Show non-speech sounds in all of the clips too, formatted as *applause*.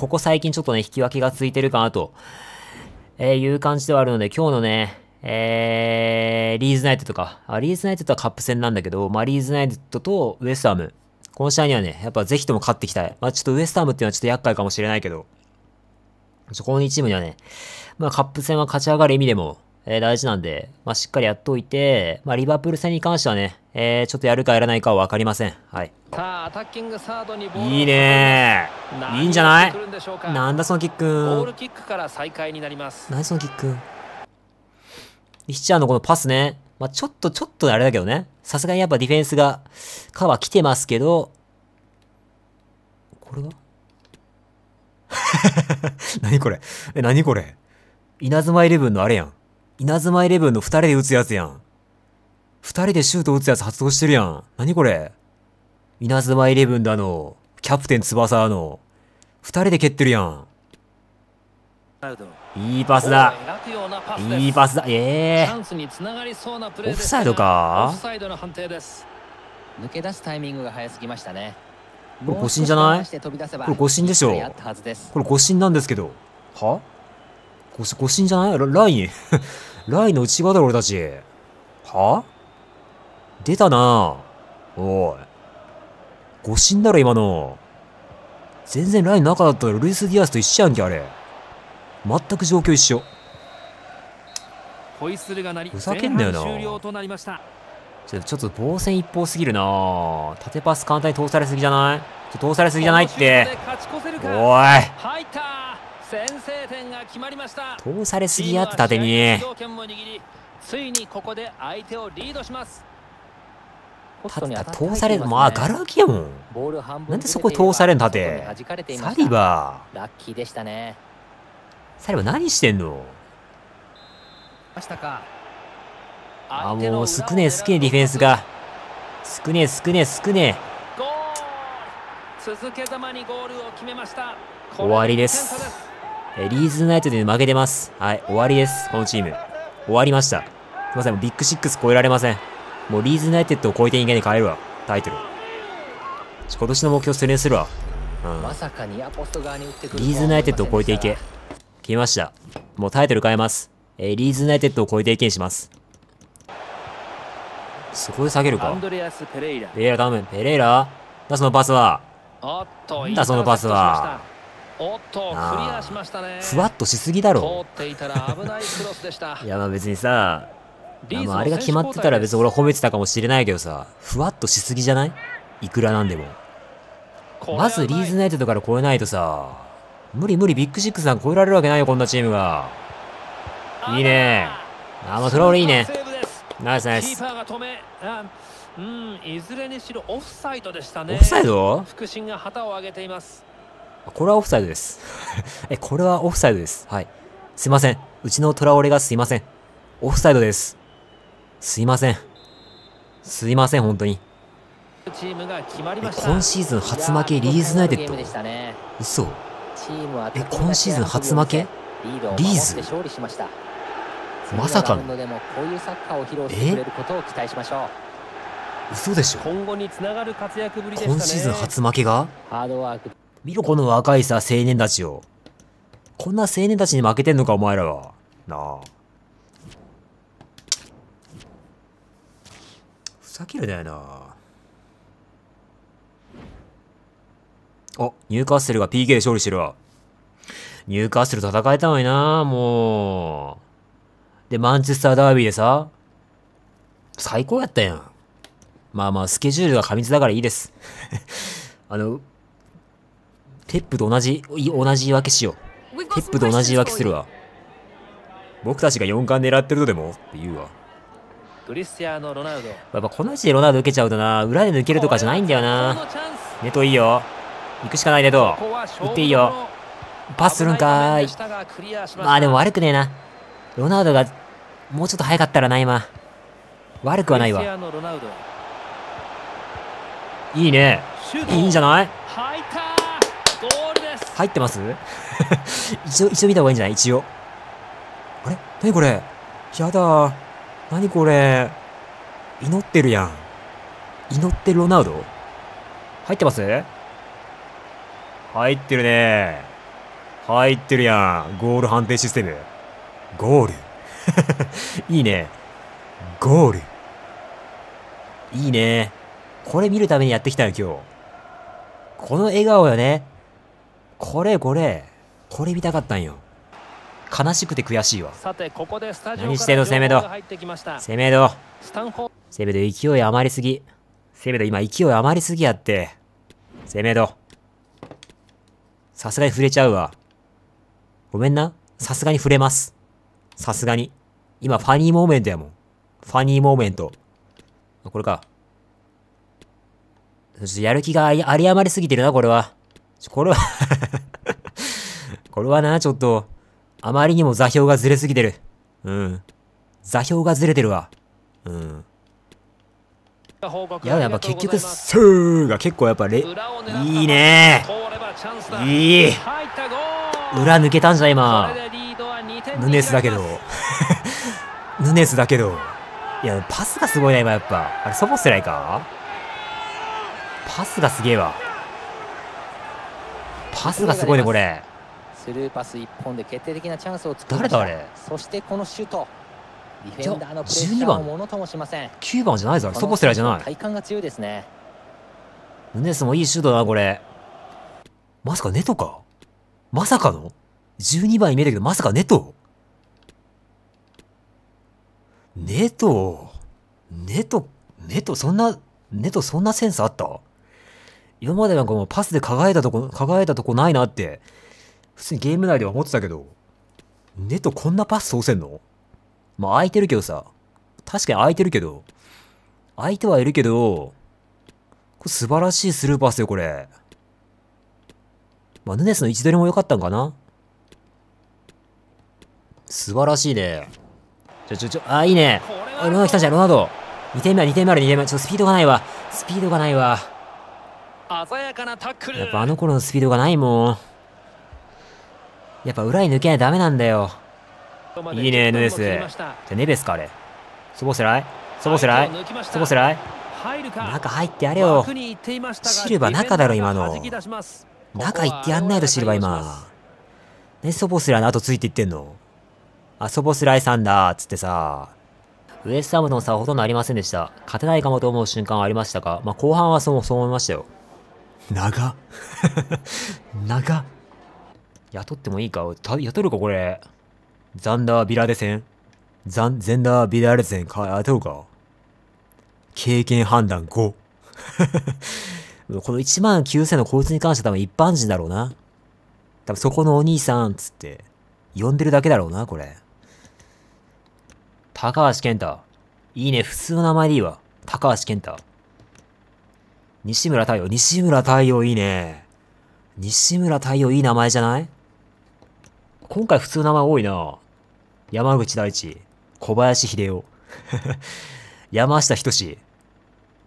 ここ最近ちょっとね、引き分けがついてるかなと、えー、いう感じではあるので、今日のね、えー、リーズナイトとか、あリーズナイトとはカップ戦なんだけど、まあ、リーズナイトとウエスタム。この試合にはね、やっぱぜひとも勝っていきたい。まあ、ちょっとウエスタムっていうのはちょっと厄介かもしれないけど、そこの2チームにはね、まあ、カップ戦は勝ち上がる意味でも、えー、大事なんで、まあ、しっかりやっといて、まあ、リバプール戦に関してはね、えー、ちょっとやるかやらないかは分かりません。はい。さあ、アタッキングサードにボールいいねいいんじゃないなんだそのキックボールキックから再開になります。何そのキックリッチャーのこのパスね。まあ、ちょっと、ちょっとあれだけどね。さすがにやっぱディフェンスが、カバー来てますけど、これは *laughs* 何これえ、何これ稲妻イレブンのあれやん。稲妻イレブンの二人で打つやつやん。二人でシュート打つやつ発動してるやん。なにこれ稲妻イレブンだの、キャプテン翼だの、二人で蹴ってるやん。いいパスだ。いいパスだ。ええー、オフサイドか抜け出すタイミングが早すぎましたね。これ誤審じゃないこれ誤審でしょこれ誤審なんですけど。は誤審じゃないラインラインの内側だろ、俺たち。は出たなおい。誤信だろ、今の。全然ラインの中だったら、ルイス・ディアスと一緒やんけ、あれ。全く状況一緒。ホイッスルが鳴りふざけんなよなちょちょっと防戦一方すぎるな縦パス簡単に通されすぎじゃない通されすぎじゃないっておい先制点が決まりました通されすぎやって縦についにここで相手をリードしますたった通されるもあガラ空きやもんなんでそこ通されんだてサリバーラッキーでしたねサリバー何してんのあもう少ねえ少ねえディフェンスが少ねえ少ねえ少ねえ続けざまにゴールを決めました終わりですえー、リーズナイトで負けてます。はい、終わりです。このチーム。終わりました。すいません、もうビッグシックス超えられません。もうリーズナイテッドを超えて人間に変えるわ。タイトル。今年の目標、失レするわ。うん。リーズナイテッドを超えていけ。決めました。もうタイトル変えます。えー、リーズナイテッドを超えていけにします。そこで下げるか。ペレイラ、ダメ。ペレイラなそのパスは。なんだそのパスは。おっとクリアしましたねふわっとしすぎだろっていたら危ないクロスでした *laughs* いやまあ別にさまあ、あれが決まってたら別に俺褒めてたかもしれないけどさふわっとしすぎじゃないいくらなんでもまずリーズナイトッから超えないとさ無理無理ビッグシックスさん超えられるわけないよこんなチームがいいねあのトロールいいねナイスナイスうんいずれにしろオフサイドでしたねオフサイド副審が旗を上げていますこれはオフサイドです。*laughs* え、これはオフサイドです。はい。すいません。うちのトラオレがすいません。オフサイドです。すいません。すいません、本当に。今シーズン初負けリーズナイテッド。嘘え、今シーズン初負けリーズまさかの。え嘘でしょ今シーズン初負けが見ろこの若いさ、青年たちを。こんな青年たちに負けてんのか、お前らは。なあ。ふざけるなよな。あ、ニューカッスルが PK で勝利してるわ。ニューカッスル戦えたのにな、もう。で、マンチェスターダービーでさ、最高やったやん。まあまあ、スケジュールが過密だからいいです。*laughs* あの、テップと同じ、同じ言い訳しよう。テップと同じ言い訳するわ。僕たちが4冠狙ってるとでもって言うわ。やっぱこの位置でロナウド受けちゃうとな、裏で抜けるとかじゃないんだよな。ネトいいよ。行くしかないネト。打っていいよ。パスするんかーい。まあでも悪くねえな。ロナウドがもうちょっと早かったらな、今。悪くはないわ。いいね。いいんじゃない入ってます *laughs* 一応、一応見た方がいいんじゃない一応。あれ何これやだ何これ祈ってるやん。祈ってるロナウド入ってます入ってるね入ってるやん。ゴール判定システム。ゴール。*laughs* いいね。ゴール。いいね。これ見るためにやってきたよ、今日。この笑顔よね。これこれこれ見たかったんよ悲しくて悔しいわさてここでスタジオ何してんのセメドセメドセメド勢い余りすぎセメド今勢い余りすぎやってセメドさすがに触れちゃうわごめんなさすがに触れますさすがに今ファニーモーメントやもんファニーモーメントこれかやる気があり余りすぎてるなこれはこれはこれはな、ちょっと、あまりにも座標がずれすぎてる。うん。座標がずれてるわ。うん。いや、やっぱ結局、スーが結構やっぱれ、いいねいい裏抜けたんじゃ、今。ヌネスだけど。*laughs* ヌネスだけど。いや、パスがすごいな、今やっぱ。あれ、そぼせないかパスがすげえわ。パスがすごいねこれスルーパス一本で決定的なチャンスを作誰だあれそしてこのシュートディフェンダーのプレッシャーものともしません9番じゃないぞソポステラじゃない体感が強いですねヌネスもいいシュートだなこれまさかネトかまさかの ?12 番に見えたけどまさかネトネトネトネトそんなネトそんなセンスあった今までなんかもうパスで輝いたとこ、輝いたとこないなって、普通にゲーム内では思ってたけど、ネットこんなパス通せんのまあ空いてるけどさ、確かに空いてるけど、空いてはいるけど、これ素晴らしいスルーパスよ、これ。まあ、ヌネスの位置取りも良かったんかな素晴らしいね。ちょ、ちょ、ちょ、あ、いいね。ロナウド来たじゃん、ロナウド。2点目は2点目ある、2点目。ちょっとスピードがないわ。スピードがないわ。鮮やかなタックルやっぱあの頃のスピードがないもんやっぱ裏に抜けないダメなんだよいいねヌエスじゃネベスかあれそぼせらいそぼせらいそぼせらい中入ってやれよシルバー中だろ今の中行ってやんないとシルバー今ねそぼせらいの後ついていってんのあそぼせらいさんだっつってさウエスタムとの差はほとんどありませんでした。勝てないかもと思う瞬間はありましたが、まあ、後半はそう、そう思いましたよ。長長雇ってもいいか雇るかこれ。ザンダービラデ戦ザン、ゼンダービラデ戦か、雇うか経験判断5。この1万9000のこいつに関しては多分一般人だろうな。多分そこのお兄さんつって、呼んでるだけだろうな、これ。高橋健太。いいね、普通の名前でいいわ。高橋健太。西村太陽。西村太陽いいね。西村太陽いい名前じゃない今回普通名前多いな。山口大地。小林秀夫。*laughs* 山下仁志。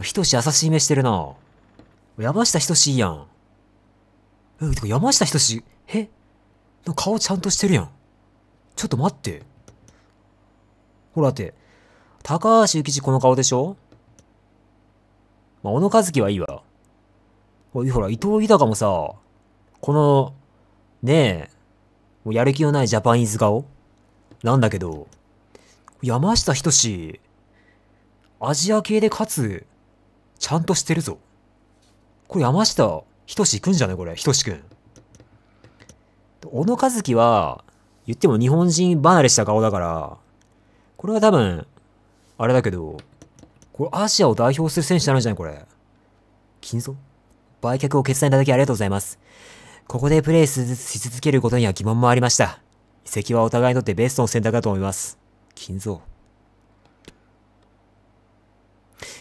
仁志優しい目してるな。山下仁志いいやん。え、てか山下仁志、え顔ちゃんとしてるやん。ちょっと待って。ほらって、高橋幸治この顔でしょまあ、小野和樹はいいわ。ほら、伊藤豊もさ、この、ねえ、もうやる気のないジャパニーズ顔なんだけど、山下仁志、アジア系で勝つ、ちゃんとしてるぞ。これ山下仁志くんじゃねこれ、仁志くん。小野和樹は、言っても日本人離れした顔だから、これは多分、あれだけど、これアジアを代表する選手になるんじゃないこれ。金蔵売却を決断いただきありがとうございます。ここでプレイし続けることには疑問もありました。遺跡はお互いにとってベストの選択だと思います。金蔵。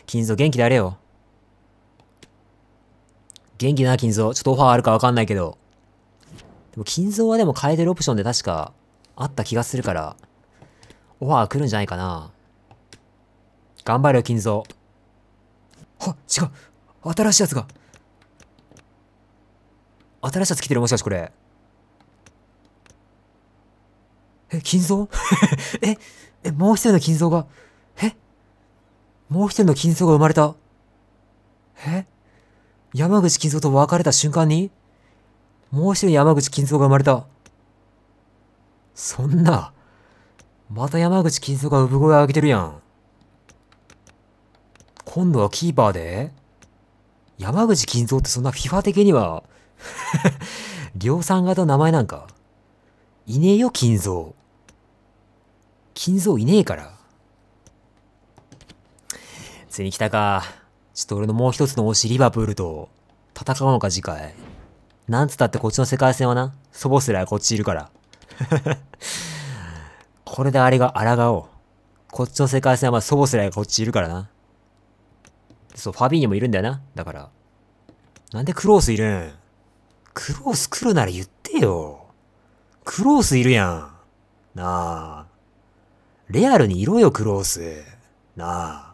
金蔵元気であれよ。元気な金蔵。ちょっとオファーあるかわかんないけど。でも金蔵はでも変えてるオプションで確かあった気がするから、オファー来るんじゃないかな。頑張れよ、金蔵。は、違う新しいやつが新しいやつ来てるもしかしてこれ。え、金蔵 *laughs* え、え、もう一人の金蔵が、えもう一人の金蔵が生まれた。え山口金蔵と別れた瞬間にもう一人山口金蔵が生まれた。そんな、また山口金蔵が産声を上げてるやん。今度はキーパーで山口金蔵ってそんな FIFA 的には *laughs* 量産型の名前なんか。いねえよ、金蔵。金蔵いねえから。ついに来たか。ちょっと俺のもう一つの推しリバプールと戦うのか次回。なんつったってこっちの世界線はな、祖母すらこっちいるから。*laughs* これであれが抗おう。こっちの世界線は祖母すらこっちいるからな。そう、ファビーニもいるんだよな。だから。なんでクロースいるんクロース来るなら言ってよ。クロースいるやん。なあ。レアルにいろよ、クロース。なあ。